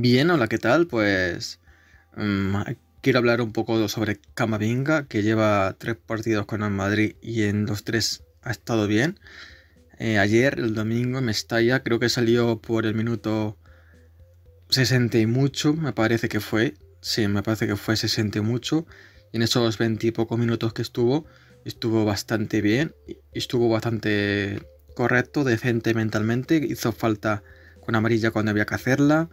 Bien, hola, ¿qué tal? Pues mm, quiero hablar un poco sobre Camavinga, que lleva tres partidos con el Madrid y en los tres ha estado bien. Eh, ayer, el domingo, en estalla, creo que salió por el minuto 60 y mucho, me parece que fue. Sí, me parece que fue 60 y mucho. en esos 20 y pocos minutos que estuvo, estuvo bastante bien, estuvo bastante correcto, decente mentalmente, hizo falta con amarilla cuando había que hacerla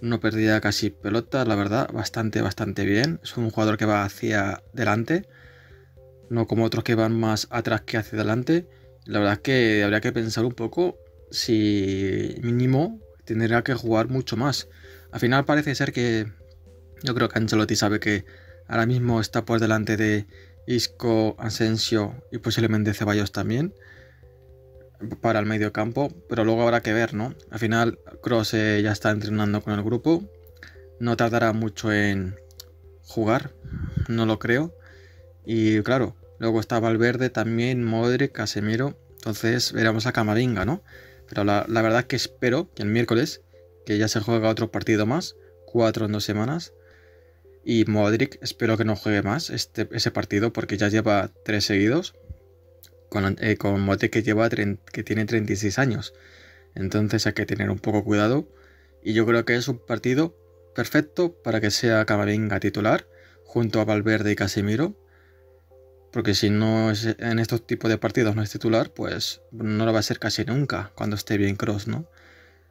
no perdía casi pelota, la verdad, bastante, bastante bien. Es un jugador que va hacia delante, no como otros que van más atrás que hacia adelante. La verdad es que habría que pensar un poco si mínimo tendría que jugar mucho más. Al final parece ser que yo creo que Ancelotti sabe que ahora mismo está por delante de Isco, Asensio y posiblemente Ceballos también para el medio campo, pero luego habrá que ver, ¿no? Al final, Cross eh, ya está entrenando con el grupo, no tardará mucho en jugar, no lo creo. Y claro, luego está Valverde también, Modric, Casemiro, entonces veremos a Camavinga, ¿no? Pero la, verdad es que espero que el miércoles, que ya se juega otro partido más, cuatro en dos semanas, y Modric espero que no juegue más este, ese partido porque ya lleva tres seguidos con, eh, mote que, lleva que tiene 36 años. Entonces hay que tener un poco cuidado. Y yo creo que es un partido perfecto para que sea Camavinga titular junto a Valverde y casimiro Porque si no en estos tipos de partidos no es titular, pues no lo va a ser casi nunca cuando esté bien Cross, ¿no?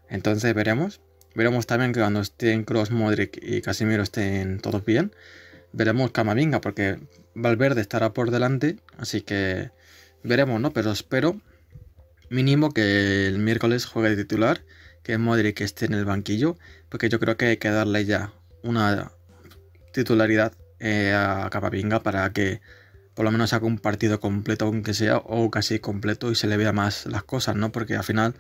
Entonces veremos. Veremos también que cuando estén Cross, Modric y casimiro estén todos bien, veremos Camavinga, porque Valverde estará por delante, así que Veremos, ¿no? Pero espero mínimo que el miércoles juegue de titular, que Modric esté en el banquillo, porque yo creo que hay que darle ya una titularidad eh, a capapinga para que por lo menos haga un partido completo, aunque sea, o casi completo, y se le vea más las cosas, ¿no? Porque al final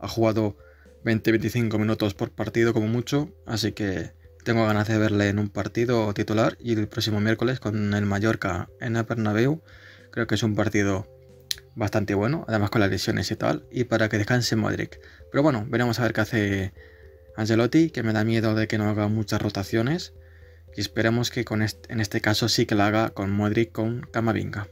ha jugado 20-25 minutos por partido como mucho, así que tengo ganas de verle en un partido titular y el próximo miércoles con el Mallorca en el Bernabéu, creo que es un partido bastante bueno, además con las lesiones y tal, y para que descanse Modric. Pero bueno, veremos a ver qué hace Angelotti, que me da miedo de que no haga muchas rotaciones, y esperemos que en este caso sí que la haga con Modric, con Camavinga.